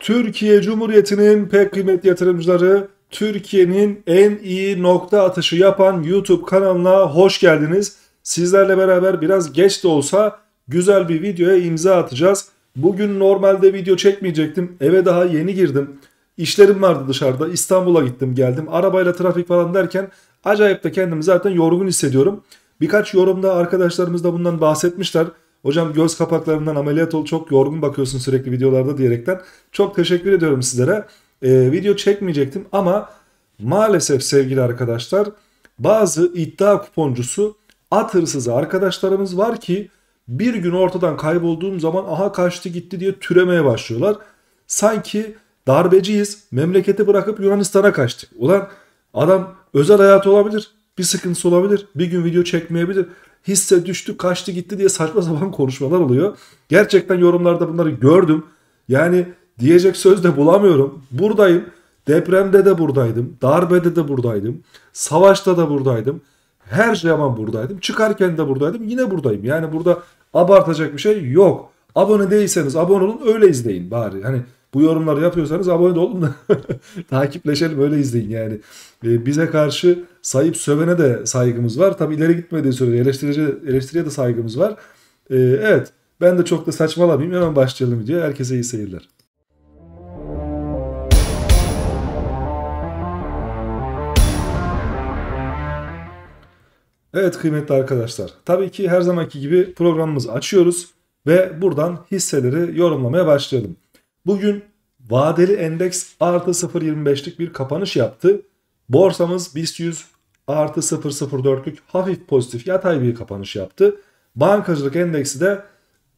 Türkiye Cumhuriyeti'nin pek kıymetli yatırımcıları Türkiye'nin en iyi nokta atışı yapan YouTube kanalına hoş geldiniz. Sizlerle beraber biraz geç de olsa güzel bir videoya imza atacağız. Bugün normalde video çekmeyecektim. Eve daha yeni girdim. İşlerim vardı dışarıda. İstanbul'a gittim geldim. Arabayla trafik falan derken acayip de kendimi zaten yorgun hissediyorum. Birkaç yorumda arkadaşlarımız da bundan bahsetmişler. Hocam göz kapaklarından ameliyat ol çok yorgun bakıyorsun sürekli videolarda diyerekten. Çok teşekkür ediyorum sizlere. Ee, video çekmeyecektim ama maalesef sevgili arkadaşlar bazı iddia kuponcusu at hırsızı arkadaşlarımız var ki bir gün ortadan kaybolduğum zaman aha kaçtı gitti diye türemeye başlıyorlar. Sanki darbeciyiz memleketi bırakıp Yunanistan'a kaçtık. Ulan adam özel hayatı olabilir bir sıkıntısı olabilir. Bir gün video çekmeyebilir. Hisse düştü, kaçtı, gitti diye saçma sapan konuşmalar oluyor. Gerçekten yorumlarda bunları gördüm. Yani diyecek söz de bulamıyorum. Buradayım. Depremde de buradaydım. Darbede de buradaydım. Savaşta da buradaydım. Her zaman buradaydım. Çıkarken de buradaydım. Yine buradayım. Yani burada abartacak bir şey yok. Abone değilseniz abone olun öyle izleyin bari. Hani bu yorumları yapıyorsanız abone olun da takipleşelim öyle izleyin yani. E, bize karşı sayıp sövene de saygımız var. Tabi ileri gitmediği sürece eleştirici, eleştiriye de saygımız var. E, evet ben de çok da saçmalamayayım hemen başlayalım diyor. Herkese iyi seyirler. Evet kıymetli arkadaşlar. Tabii ki her zamanki gibi programımızı açıyoruz ve buradan hisseleri yorumlamaya başlayalım. Bugün vadeli endeks artı 0.25'lik bir kapanış yaptı. Borsamız BIST 100 artı 0.04'lük hafif pozitif yatay bir kapanış yaptı. Bankacılık endeksi de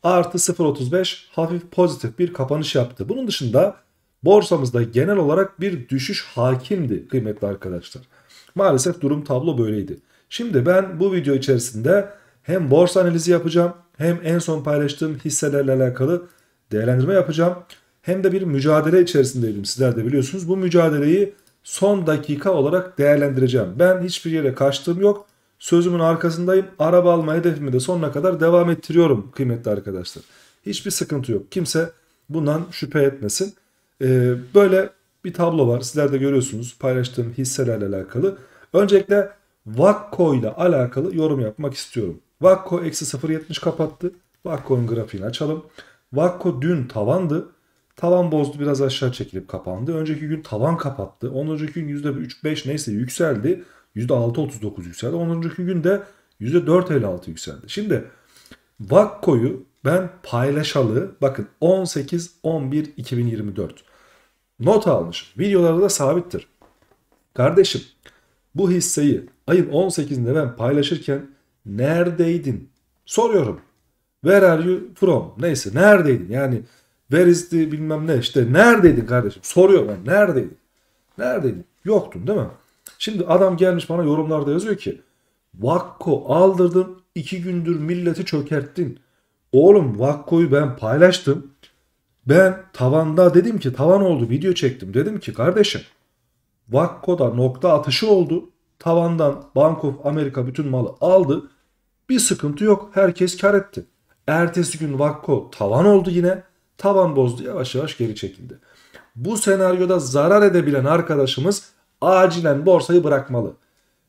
artı 0.35 hafif pozitif bir kapanış yaptı. Bunun dışında borsamızda genel olarak bir düşüş hakimdi kıymetli arkadaşlar. Maalesef durum tablo böyleydi. Şimdi ben bu video içerisinde hem borsa analizi yapacağım hem en son paylaştığım hisselerle alakalı değerlendirme yapacağım hem de bir mücadele içerisindeydim. Sizler de biliyorsunuz bu mücadeleyi son dakika olarak değerlendireceğim. Ben hiçbir yere kaçtığım yok. Sözümün arkasındayım. Araba alma hedefimi de sonuna kadar devam ettiriyorum kıymetli arkadaşlar. Hiçbir sıkıntı yok. Kimse bundan şüphe etmesin. Ee, böyle bir tablo var. Sizler de görüyorsunuz paylaştığım hisselerle alakalı. Öncelikle Vakko ile alakalı yorum yapmak istiyorum. Vakko eksi 0.70 kapattı. Vakko'nun grafiğini açalım. Vakko dün tavandı. Tavan bozdu biraz aşağı çekilip kapandı. Önceki gün tavan kapattı. Ondan önceki gün %3-5 neyse yükseldi. %6-39 yükseldi. Ondan önceki gün de %4-56 yükseldi. Şimdi Vakko'yu ben paylaşalı bakın 18-11-2024 not almış. Videolarda da sabittir. Kardeşim bu hisseyi ayın 18'inde ben paylaşırken neredeydin? Soruyorum. Where are you from? Neyse neredeydin? Yani Where bilmem ne işte neredeydin kardeşim? Soruyor ben neredeydin? Neredeydin? Yoktun değil mi? Şimdi adam gelmiş bana yorumlarda yazıyor ki Vakko aldırdım iki gündür milleti çökerttin. Oğlum Vakko'yu ben paylaştım. Ben tavanda dedim ki tavan oldu video çektim. Dedim ki kardeşim Vakko'da nokta atışı oldu. Tavandan Bank of America bütün malı aldı. Bir sıkıntı yok. Herkes kar etti. Ertesi gün Vakko tavan oldu yine taban bozdu yavaş yavaş geri çekildi. Bu senaryoda zarar edebilen arkadaşımız acilen borsayı bırakmalı.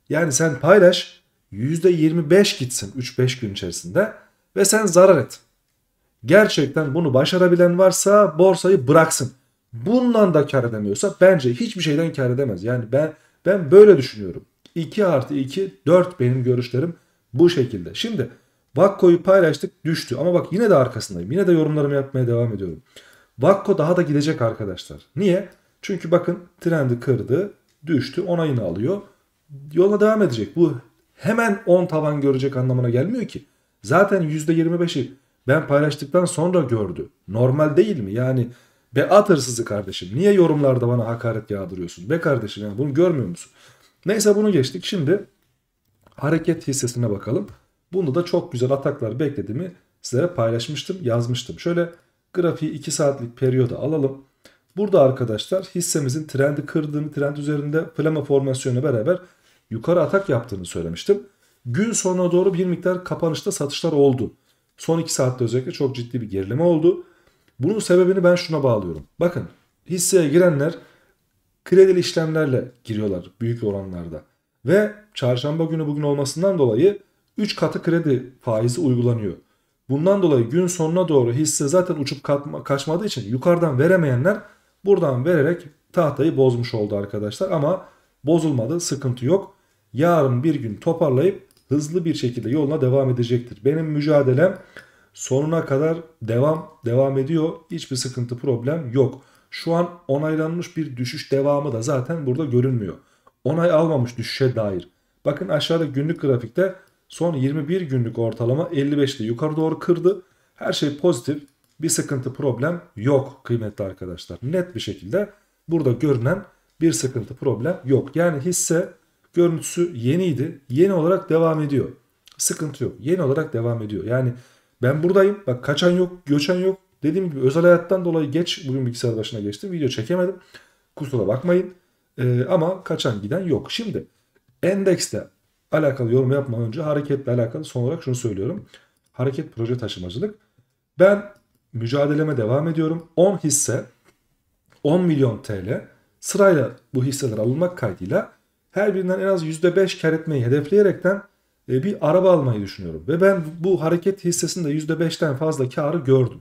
Yani sen paylaş %25 gitsin 3-5 gün içerisinde ve sen zarar et. Gerçekten bunu başarabilen varsa borsayı bıraksın. Bundan da kar edemiyorsa bence hiçbir şeyden kar edemez. Yani ben ben böyle düşünüyorum. 2 artı 2 4 benim görüşlerim bu şekilde. Şimdi Vakko'yu paylaştık düştü ama bak yine de arkasındayım. Yine de yorumlarımı yapmaya devam ediyorum. Vakko daha da gidecek arkadaşlar. Niye? Çünkü bakın trendi kırdı, düştü, onayını alıyor. Yola devam edecek. Bu hemen 10 tavan görecek anlamına gelmiyor ki. Zaten %25'i ben paylaştıktan sonra gördü. Normal değil mi? Yani be at hırsızı kardeşim. Niye yorumlarda bana hakaret yağdırıyorsun? Be kardeşim yani bunu görmüyor musun? Neyse bunu geçtik. Şimdi hareket hissesine bakalım. Bunu da çok güzel ataklar beklediğimi sizlere paylaşmıştım, yazmıştım. Şöyle grafiği 2 saatlik periyoda alalım. Burada arkadaşlar hissemizin trendi kırdığını, trend üzerinde flama formasyonu beraber yukarı atak yaptığını söylemiştim. Gün sonuna doğru bir miktar kapanışta satışlar oldu. Son 2 saatte özellikle çok ciddi bir gerileme oldu. Bunun sebebini ben şuna bağlıyorum. Bakın hisseye girenler kredili işlemlerle giriyorlar büyük oranlarda. Ve çarşamba günü bugün olmasından dolayı 3 katı kredi faizi uygulanıyor. Bundan dolayı gün sonuna doğru hisse zaten uçup kaçmadığı için yukarıdan veremeyenler buradan vererek tahtayı bozmuş oldu arkadaşlar. Ama bozulmadı sıkıntı yok. Yarın bir gün toparlayıp hızlı bir şekilde yoluna devam edecektir. Benim mücadelem sonuna kadar devam devam ediyor. Hiçbir sıkıntı problem yok. Şu an onaylanmış bir düşüş devamı da zaten burada görünmüyor. Onay almamış düşüşe dair. Bakın aşağıda günlük grafikte Son 21 günlük ortalama 55'te yukarı doğru kırdı. Her şey pozitif. Bir sıkıntı problem yok kıymetli arkadaşlar. Net bir şekilde burada görünen bir sıkıntı problem yok. Yani hisse görüntüsü yeniydi. Yeni olarak devam ediyor. Sıkıntı yok. Yeni olarak devam ediyor. Yani ben buradayım. Bak kaçan yok, göçen yok. Dediğim gibi özel hayattan dolayı geç bugün bilgisayar başına geçtim. Video çekemedim. Kusura bakmayın. Ee, ama kaçan giden yok. Şimdi endekste alakalı yorum yapmadan önce hareketle alakalı son olarak şunu söylüyorum. Hareket proje taşımacılık. Ben mücadeleme devam ediyorum. 10 hisse 10 milyon TL sırayla bu hisseler alınmak kaydıyla her birinden en az %5 kar etmeyi hedefleyerekten e, bir araba almayı düşünüyorum. Ve ben bu hareket hissesinde %5'ten fazla karı gördüm.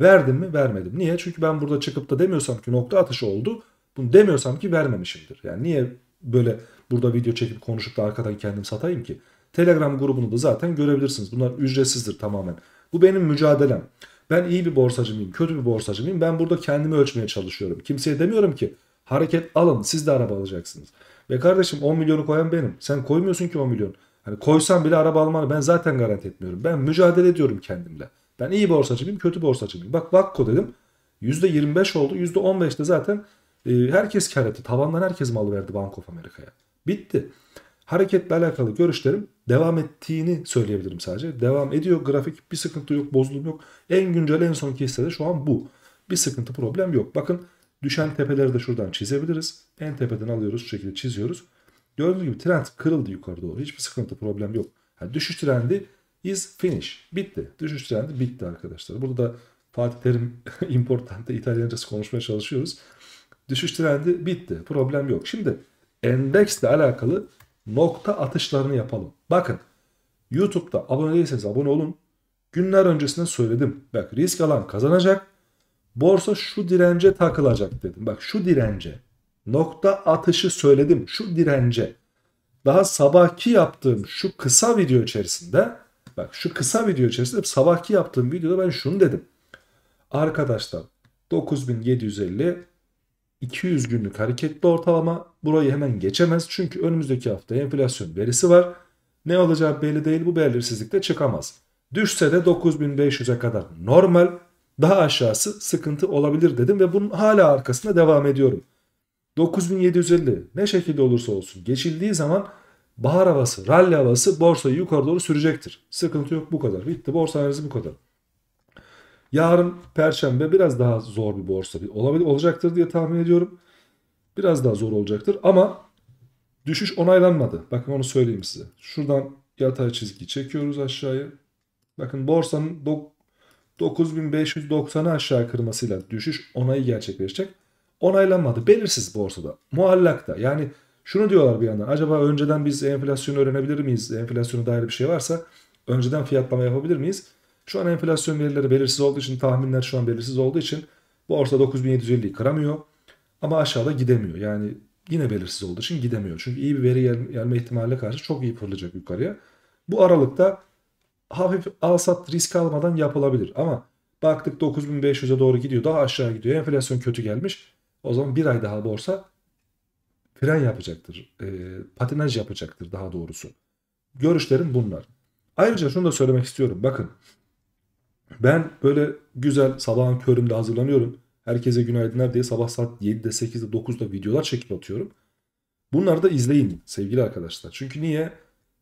Verdim mi? Vermedim. Niye? Çünkü ben burada çıkıp da demiyorsam ki nokta atışı oldu. Bunu demiyorsam ki vermemişimdir. Yani niye böyle Burada video çekip konuşup da arkadan kendim satayım ki. Telegram grubunu da zaten görebilirsiniz. Bunlar ücretsizdir tamamen. Bu benim mücadelem. Ben iyi bir borsacı mıyım, kötü bir borsacı mıyım? Ben burada kendimi ölçmeye çalışıyorum. Kimseye demiyorum ki hareket alın siz de araba alacaksınız. Ve kardeşim 10 milyonu koyan benim. Sen koymuyorsun ki 10 milyon. Hani koysan bile araba almanı ben zaten garanti etmiyorum. Ben mücadele ediyorum kendimle. Ben iyi borsacı mıyım, kötü borsacı mıyım? Bak Vakko dedim. %25 oldu. %15'te zaten e, herkes kar etti. Tavandan herkes mal verdi Bank of Amerika'ya. Bitti. Hareketle alakalı görüşlerim devam ettiğini söyleyebilirim sadece. Devam ediyor grafik bir sıkıntı yok bozulum yok. En güncel en sonki hisse de şu an bu. Bir sıkıntı problem yok. Bakın düşen tepeleri de şuradan çizebiliriz. En tepeden alıyoruz şu şekilde çiziyoruz. Gördüğünüz gibi trend kırıldı yukarı doğru. Hiçbir sıkıntı problem yok. Yani düşüş trendi is finish. Bitti. Düşüş trendi bitti arkadaşlar. Burada da Fatih Terim importante İtalyancası konuşmaya çalışıyoruz. Düşüş trendi bitti. Problem yok. Şimdi endeksle alakalı nokta atışlarını yapalım. Bakın YouTube'da abone değilseniz abone olun. Günler öncesinde söyledim. Bak risk alan kazanacak. Borsa şu dirence takılacak dedim. Bak şu dirence. Nokta atışı söyledim. Şu dirence. Daha sabahki yaptığım şu kısa video içerisinde bak şu kısa video içerisinde sabahki yaptığım videoda ben şunu dedim. Arkadaşlar 9750 200 günlük hareketli ortalama burayı hemen geçemez. Çünkü önümüzdeki hafta enflasyon verisi var. Ne olacağı belli değil bu belirsizlikte çıkamaz. Düşse de 9500'e kadar normal daha aşağısı sıkıntı olabilir dedim ve bunun hala arkasında devam ediyorum. 9750 ne şekilde olursa olsun geçildiği zaman bahar havası, rally havası borsayı yukarı doğru sürecektir. Sıkıntı yok bu kadar. Bitti borsa analizi bu kadar. Yarın perşembe biraz daha zor bir borsa bir olabilir olacaktır diye tahmin ediyorum. Biraz daha zor olacaktır ama düşüş onaylanmadı. Bakın onu söyleyeyim size. Şuradan yatay çizgi çekiyoruz aşağıya. Bakın borsanın 9590'ı aşağı kırmasıyla düşüş onayı gerçekleşecek. Onaylanmadı. Belirsiz borsada. Muallakta. Yani şunu diyorlar bir yandan. Acaba önceden biz enflasyonu öğrenebilir miyiz? Enflasyona dair bir şey varsa önceden fiyatlama yapabilir miyiz? Şu an enflasyon verileri belirsiz olduğu için tahminler şu an belirsiz olduğu için bu borsa 9750'yi kıramıyor ama aşağıda gidemiyor. Yani yine belirsiz olduğu için gidemiyor. Çünkü iyi bir veri gelme ihtimaline karşı çok iyi fırlayacak yukarıya. Bu aralıkta hafif alsat risk almadan yapılabilir ama baktık 9500'e doğru gidiyor daha aşağı gidiyor enflasyon kötü gelmiş. O zaman bir ay daha borsa fren yapacaktır. E, patinaj yapacaktır daha doğrusu. Görüşlerim bunlar. Ayrıca şunu da söylemek istiyorum. Bakın ben böyle güzel sabahın köründe hazırlanıyorum. Herkese günaydınlar diye sabah saat 7'de 8'de 9'da videolar çekip atıyorum. Bunları da izleyin sevgili arkadaşlar. Çünkü niye?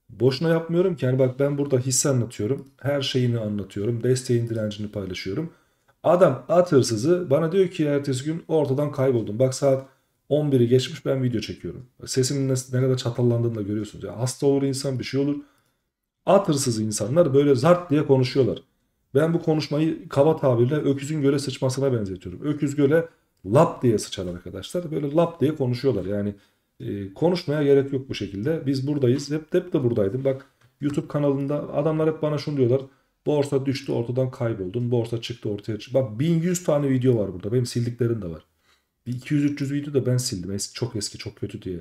Boşuna yapmıyorum ki. Yani bak ben burada hisse anlatıyorum. Her şeyini anlatıyorum. Desteğin direncini paylaşıyorum. Adam at hırsızı bana diyor ki ertesi gün ortadan kayboldum. Bak saat 11'i geçmiş ben video çekiyorum. Sesimin ne, kadar çatallandığını da görüyorsunuz. ya. hasta olur insan bir şey olur. At hırsızı insanlar böyle zart diye konuşuyorlar. Ben bu konuşmayı kaba tabirle öküzün göle sıçmasına benzetiyorum. Öküz göle lap diye sıçar arkadaşlar. Böyle lap diye konuşuyorlar. Yani e, konuşmaya gerek yok bu şekilde. Biz buradayız. Hep, hep de buradaydım. Bak YouTube kanalında adamlar hep bana şunu diyorlar. Borsa düştü ortadan kayboldun. Borsa çıktı ortaya çıktı. Bak 1100 tane video var burada. Benim sildiklerim de var. 200-300 video da ben sildim. Eski çok eski çok kötü diye.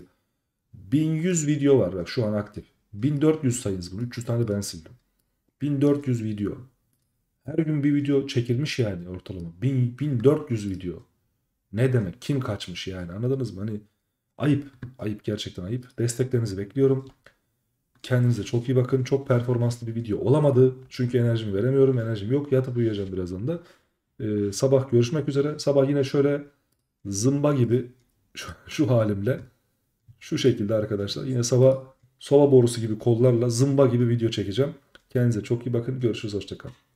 1100 video var bak şu an aktif. 1400 sayınız bunu. 300 tane ben sildim. 1400 video. Her gün bir video çekilmiş yani ortalama. 1000, 1400 video. Ne demek? Kim kaçmış yani? Anladınız mı? Hani ayıp. Ayıp gerçekten ayıp. Desteklerinizi bekliyorum. Kendinize çok iyi bakın. Çok performanslı bir video olamadı. Çünkü enerjimi veremiyorum. Enerjim yok. Yatıp uyuyacağım birazdan da. Ee, sabah görüşmek üzere. Sabah yine şöyle zımba gibi şu, şu halimle şu şekilde arkadaşlar. Yine sabah sova borusu gibi kollarla zımba gibi video çekeceğim. Kendinize çok iyi bakın. Görüşürüz. Hoşçakalın.